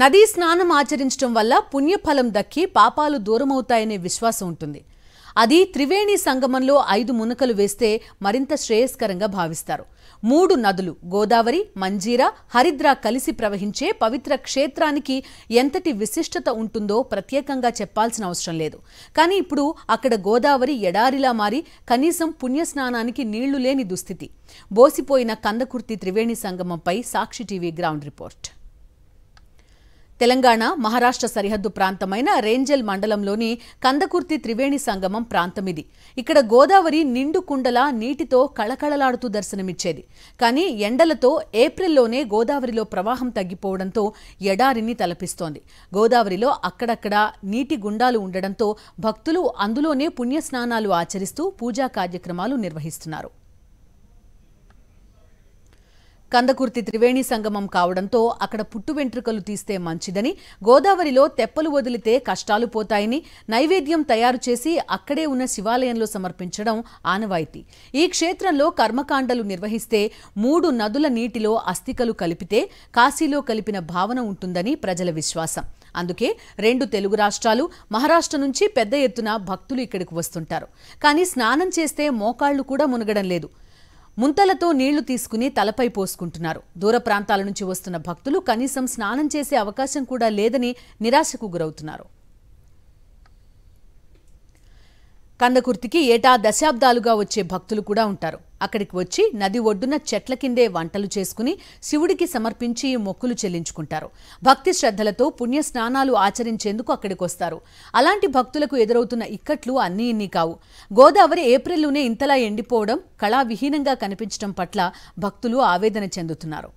నదీ స్నానం ఆచరించడం వల్ల పుణ్యఫలం దక్కి పాపాలు దూరమవుతాయనే విశ్వాసం ఉంటుంది అది త్రివేణి సంగమంలో ఐదు మునకలు వేస్తే మరింత శ్రేయస్కరంగా భావిస్తారు మూడు నదులు గోదావరి మంజీరా హరిద్ర కలిసి ప్రవహించే పవిత్ర క్షేత్రానికి ఎంతటి విశిష్టత ఉంటుందో ప్రత్యేకంగా చెప్పాల్సిన అవసరం లేదు కానీ ఇప్పుడు అక్కడ గోదావరి ఎడారిలా మారి కనీసం పుణ్యస్నానానికి నీళ్లు లేని దుస్థితి బోసిపోయిన కందకుర్తి త్రివేణి సంగమంపై Sakshi TV ground report Telangana Maharashtra సరిహద్దు ప్రాంతమైన రేంజల్ మండలంలోని కందకుర్తి త్రివేణి సంగమం ప్రాంతం ఇది ఇక్కడ గోదావరి నిండు కుండలా నీటితో కళకళలాడుతూ దర్శనమిచ్చేది కానీ ఎండలతో ఏప్రిల్లోనే గోదావరిలో ప్రవాహం తగ్గిపోవడంతో ఎడారిని తలపిస్తోంది గోదావరిలో అక్కడక్కడ నీటి గుండాలు ఉండడంతో భక్తులు అందులోనే పుణ్యస్నానాలు ఆచరిస్తూ పూజా కార్యక్రమాలు నిర్వహిస్తున్నారు కందకుర్తి త్రివేణి సంగమం కావడంతో అక్కడ పుట్టు వెంట్రుకలు తీస్తే మంచిదని గోదావరిలో తెప్పలు వదిలితే కష్టాలు పోతాయని నైవేద్యం తయారు చేసి అక్కడే ఉన్న శివాలయంలో సమర్పించడం ఆనవాయితీ ఈ క్షేత్రంలో కర్మకాండలు నిర్వహిస్తే మూడు నదుల నీటిలో అస్థికలు కలిపితే కాశీలో కలిపిన భావన ఉంటుందని ప్రజల విశ్వాసం అందుకే రెండు తెలుగు రాష్ట్రాలు మహారాష్ట్ర నుంచి పెద్ద ఎత్తున భక్తులు ఇక్కడికి వస్తుంటారు కానీ స్నానం చేస్తే మోకాళ్లు కూడా మునగడం లేదు ముంతలతో నీళ్లు తీసుకుని తలపై పోసుకుంటున్నారు దూర ప్రాంతాల నుంచి వస్తున్న భక్తులు కనీసం స్నానం చేసే అవకాశం కూడా లేదని నిరాశకు గురవుతున్నారు కందకుర్తికి ఏటా దశాబ్దాలుగా వచ్చే భక్తులు కూడా ఉంటారు అక్కడికి వచ్చి నది ఒడ్డున చెట్ల కిందే వంటలు చేసుకుని శివుడికి సమర్పించి మొక్కులు చెల్లించుకుంటారు భక్తి శ్రద్ధలతో పుణ్య స్నానాలు ఆచరించేందుకు అక్కడికి వస్తారు అలాంటి భక్తులకు ఎదురవుతున్న ఇక్కట్లు అన్నీ ఇన్ని కావు గోదావరి ఏప్రిల్లోనే ఇంతలా ఎండిపోవడం కళావిహీనంగా కనిపించడం పట్ల భక్తులు ఆవేదన చెందుతున్నారు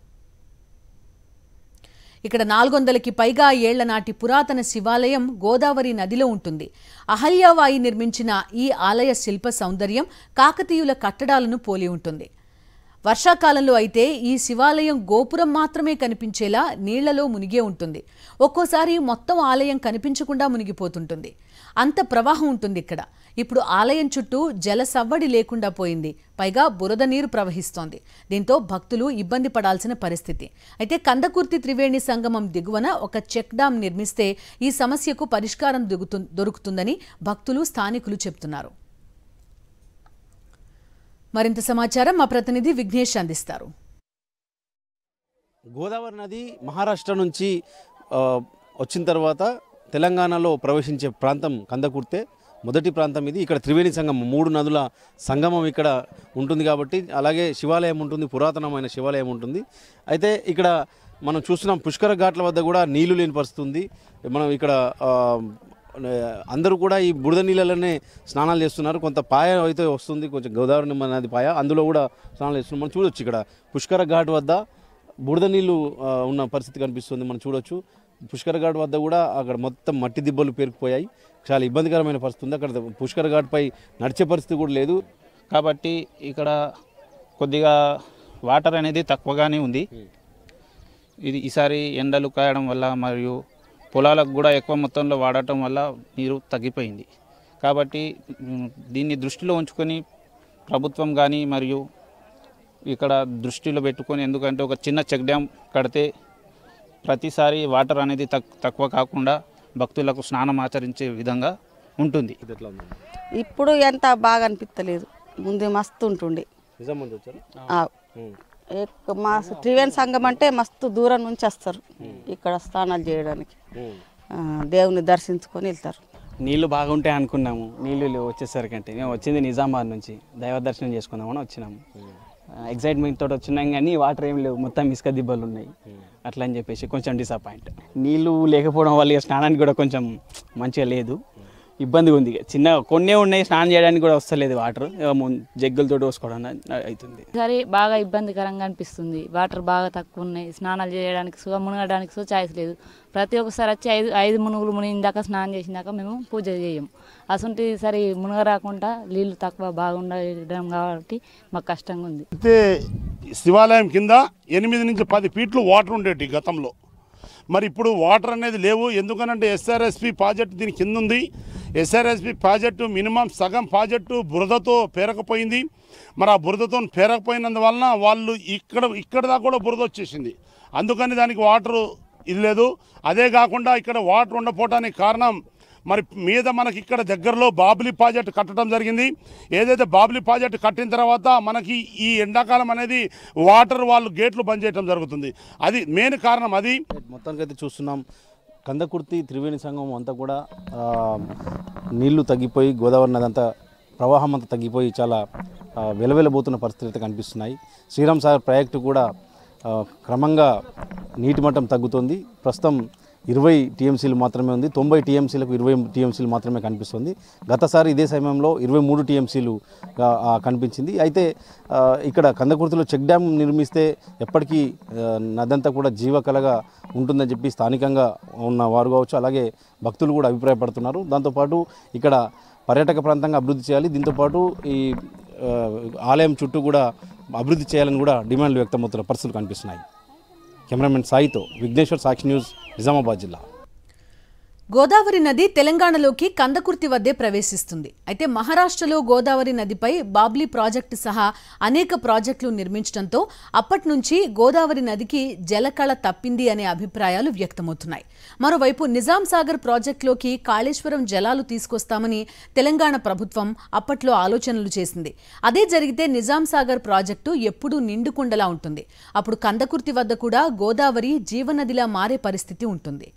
ఇక్కడ నాలుగొందలకి పైగా ఏళ్ల నాటి పురాతన శివాలయం గోదావరి నదిలో ఉంటుంది అహల్యావాయి నిర్మించిన ఈ ఆలయ శిల్ప సౌందర్యం కాకతీయుల కట్టడాలను పోలి ఉంటుంది వర్షాకాలంలో అయితే ఈ శివాలయం గోపురం మాత్రమే కనిపించేలా నీళ్లలో మునిగే ఉంటుంది ఒక్కోసారి మొత్తం ఆలయం కనిపించకుండా మునిగిపోతుంటుంది అంత ప్రవాహం ఉంటుంది ఇక్కడ ఇప్పుడు ఆలయం చుట్టూ జల సవ్వడి లేకుండా పోయింది పైగా బురద నీరు ప్రవహిస్తోంది దీంతో భక్తులు ఇబ్బంది పడాల్సిన పరిస్థితి అయితే కందకుర్తి త్రివేణి సంగమం దిగువన ఒక చెక్ డామ్ నిర్మిస్తే ఈ సమస్యకు పరిష్కారం దొరుకుతుందని భక్తులు స్థానికులు చెప్తున్నారు మరింత సమాచారం మా ప్రతినిధి విఘ్నేష్ అందిస్తారు గోదావరి నది మహారాష్ట్ర నుంచి వచ్చిన తర్వాత తెలంగాణలో ప్రవేశించే ప్రాంతం కందకుర్తే మొదటి ప్రాంతం ఇది ఇక్కడ త్రివేణి సంగమం మూడు నదుల సంగమం ఇక్కడ ఉంటుంది కాబట్టి అలాగే శివాలయం ఉంటుంది పురాతనమైన శివాలయం ఉంటుంది అయితే ఇక్కడ మనం చూస్తున్నాం పుష్కర ఘాట్ల వద్ద కూడా నీళ్లు లేని పరిస్థితుంది మనం ఇక్కడ అందరూ కూడా ఈ బురద నీళ్ళలోనే స్నానాలు చేస్తున్నారు కొంత పాయ అయితే వస్తుంది కొంచెం గోదావరి నది పాయ అందులో కూడా స్నానాలు చేస్తున్నారు మనం చూడొచ్చు ఇక్కడ పుష్కర ఘాట్ వద్ద బురద నీళ్ళు ఉన్న పరిస్థితి కనిపిస్తుంది మనం చూడొచ్చు పుష్కర ఘాట్ వద్ద కూడా అక్కడ మొత్తం మట్టి దిబ్బలు పేరుకుపోయాయి చాలా ఇబ్బందికరమైన పరిస్థితి ఉంది అక్కడ పుష్కర ఘాట్పై నడిచే పరిస్థితి కూడా లేదు కాబట్టి ఇక్కడ కొద్దిగా వాటర్ అనేది తక్కువగానే ఉంది ఇది ఈసారి ఎండలు కాయడం వల్ల మరియు పొలాలకు కూడా ఎక్కువ మొత్తంలో వాడటం వల్ల నీరు తగ్గిపోయింది కాబట్టి దీన్ని దృష్టిలో ఉంచుకొని ప్రభుత్వం కానీ మరియు ఇక్కడ దృష్టిలో పెట్టుకొని ఎందుకంటే ఒక చిన్న చెక్ డ్యామ్ కడితే ప్రతిసారి వాటర్ అనేది తక్కువ కాకుండా భక్తులకు స్నానం ఆచరించే విధంగా ఉంటుంది ఇప్పుడు ఎంత బాగా అనిపించలేదు ముందే మస్తు ఉంటుండే మా త్రివేణి సంఘం అంటే మస్తు దూరం నుంచి వస్తారు hmm. ఇక్కడ స్నానాలు చేయడానికి hmm. దేవుని దర్శించుకొని వెళ్తారు నీళ్లు బాగుంటాయి అనుకున్నాము నీళ్ళు వచ్చేసరికంటే మేము వచ్చింది నిజామాబాద్ నుంచి దైవ దర్శనం చేసుకుందామని వచ్చినాము ఎగ్జైట్మెంట్ hmm. తోటి వచ్చినాం కానీ వాటర్ ఏం లేవు మొత్తం ఇసుక దిబ్బలు ఉన్నాయి అట్లా అని చెప్పేసి కొంచెం డిసప్పాయింట్ నీళ్ళు లేకపోవడం వల్ల స్నానానికి కూడా కొంచెం మంచిగా లేదు ఇబ్బందిగా ఉంది చిన్నగా కొన్నే ఉన్నాయి స్నానం చేయడానికి కూడా వస్తలేదు వాటర్ జగ్గులతో పోసుకోవడం అవుతుంది సరే బాగా ఇబ్బందికరంగా అనిపిస్తుంది వాటర్ బాగా తక్కువ ఉన్నాయి స్నానాలు చేయడానికి సుఖం మునగడానికి సో ఛాయిస్ లేదు ప్రతి ఒక్కసారి వచ్చి ఐదు ఐదు మునుగులు మునిగిందాక స్నానం చేసినాక మేము పూజ చేయం అసలు సరే మునగ రాకుండా నీళ్ళు తక్కువ బాగుండడం కాబట్టి మాకు కష్టంగా ఉంది అయితే శివాలయం కింద ఎనిమిది నుంచి పది ఫీట్లు వాటర్ ఉండేటి గతంలో మరి ఇప్పుడు వాటర్ అనేది లేవు ఎందుకనంటే ఎస్ఆర్ఎస్పి ప్రాజెక్ట్ దీని కింద ఉంది ఎస్ఆర్ఎస్పి ప్రాజెక్టు మినిమం సగం ప్రాజెక్టు బురదతో పేరకపోయింది మరి ఆ బురదతో పేరకపోయినందువలన వాళ్ళు ఇక్కడ ఇక్కడ దాకా కూడా బురద వచ్చేసింది అందుకని దానికి వాటరు ఇది లేదు అదే కాకుండా ఇక్కడ వాటర్ ఉండపోవటానికి కారణం మరి మీద మనకి ఇక్కడ దగ్గరలో బాబ్లీ ప్రాజెక్ట్ కట్టడం జరిగింది ఏదైతే బాబ్లీ ప్రాజెక్ట్ కట్టిన తర్వాత మనకి ఈ ఎండాకాలం అనేది వాటర్ వాళ్ళు గేట్లు బంద్ చేయడం జరుగుతుంది అది మెయిన్ కారణం అది మొత్తానికైతే చూస్తున్నాం కందకుర్తి త్రివేణి సంఘం అంతా కూడా నీళ్లు తగ్గిపోయి గోదావరి నది అంతా ప్రవాహం అంతా తగ్గిపోయి చాలా వెలవెలబోతున్న పరిస్థితి అయితే కనిపిస్తున్నాయి శ్రీరామ్ సాగర్ ప్రాజెక్టు కూడా క్రమంగా నీటి మట్టం తగ్గుతుంది ప్రస్తుతం ఇరవై టీఎంసీలు మాత్రమే ఉంది తొంభై టీఎంసీలకు ఇరవై టీఎంసీలు మాత్రమే కనిపిస్తుంది గతసారి ఇదే సమయంలో ఇరవై మూడు టీఎంసీలు కనిపించింది అయితే ఇక్కడ కందకుర్తిలో చెక్ డ్యామ్ నిర్మిస్తే ఎప్పటికీ నదంతా కూడా జీవకళగా ఉంటుందని చెప్పి స్థానికంగా ఉన్న వారు కావచ్చు అలాగే భక్తులు కూడా అభిప్రాయపడుతున్నారు దాంతోపాటు ఇక్కడ పర్యాటక ప్రాంతంగా అభివృద్ధి చేయాలి దీంతోపాటు ఈ ఆలయం చుట్టూ కూడా అభివృద్ధి చేయాలని కూడా డిమాండ్లు వ్యక్తమవుతున్న పరిస్థితులు కనిపిస్తున్నాయి కెమెరామెన్ సాయితో విఘ్నేశ్వర్ సాక్షి న్యూస్ నిజామాబాద్ జిల్లా గోదావరి నది తెలంగాణలోకి కందకుర్తి వద్దే ప్రవేశిస్తుంది అయితే మహారాష్ట్రలో గోదావరి నదిపై బాబ్లీ ప్రాజెక్టు సహా అనేక ప్రాజెక్టులు నిర్మించడంతో అప్పటి నుంచి గోదావరి నదికి జలకళ తప్పింది అనే అభిప్రాయాలు వ్యక్తమవుతున్నాయి మరోవైపు నిజాం సాగర్ ప్రాజెక్టులోకి కాళేశ్వరం జలాలు తీసుకొస్తామని తెలంగాణ ప్రభుత్వం అప్పట్లో ఆలోచనలు చేసింది అదే జరిగితే నిజాం సాగర్ ప్రాజెక్టు ఎప్పుడూ నిండుకుండలా ఉంటుంది అప్పుడు కందకుర్తి వద్ద కూడా గోదావరి జీవనదిలా మారే పరిస్థితి ఉంటుంది